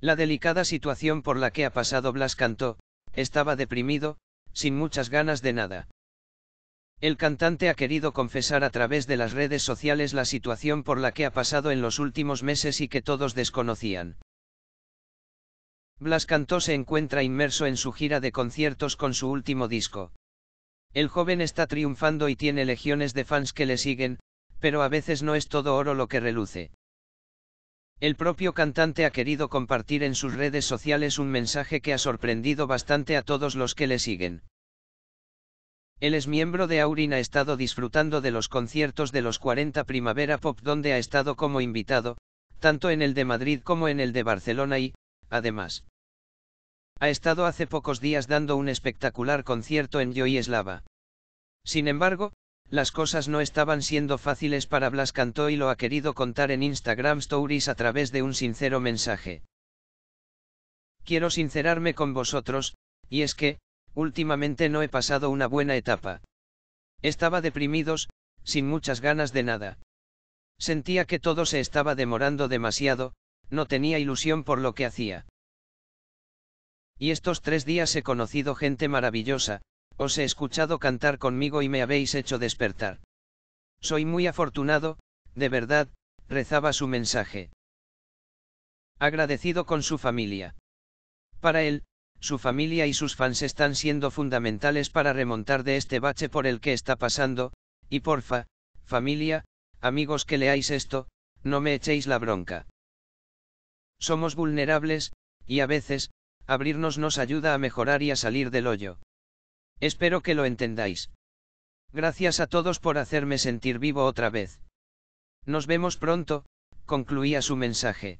La delicada situación por la que ha pasado Blas cantó, estaba deprimido, sin muchas ganas de nada. El cantante ha querido confesar a través de las redes sociales la situación por la que ha pasado en los últimos meses y que todos desconocían. Blas Cantó se encuentra inmerso en su gira de conciertos con su último disco. El joven está triunfando y tiene legiones de fans que le siguen, pero a veces no es todo oro lo que reluce. El propio cantante ha querido compartir en sus redes sociales un mensaje que ha sorprendido bastante a todos los que le siguen. El ex miembro de Aurin ha estado disfrutando de los conciertos de los 40 Primavera Pop donde ha estado como invitado, tanto en el de Madrid como en el de Barcelona y, además, ha estado hace pocos días dando un espectacular concierto en Yoyeslava. Eslava. Sin embargo, las cosas no estaban siendo fáciles para Blas Cantó y lo ha querido contar en Instagram Stories a través de un sincero mensaje. Quiero sincerarme con vosotros, y es que, últimamente no he pasado una buena etapa. Estaba deprimidos, sin muchas ganas de nada. Sentía que todo se estaba demorando demasiado, no tenía ilusión por lo que hacía. Y estos tres días he conocido gente maravillosa, os he escuchado cantar conmigo y me habéis hecho despertar. Soy muy afortunado, de verdad, rezaba su mensaje. Agradecido con su familia. Para él, su familia y sus fans están siendo fundamentales para remontar de este bache por el que está pasando, y porfa, familia, amigos que leáis esto, no me echéis la bronca. Somos vulnerables, y a veces, abrirnos nos ayuda a mejorar y a salir del hoyo. Espero que lo entendáis. Gracias a todos por hacerme sentir vivo otra vez. Nos vemos pronto, concluía su mensaje.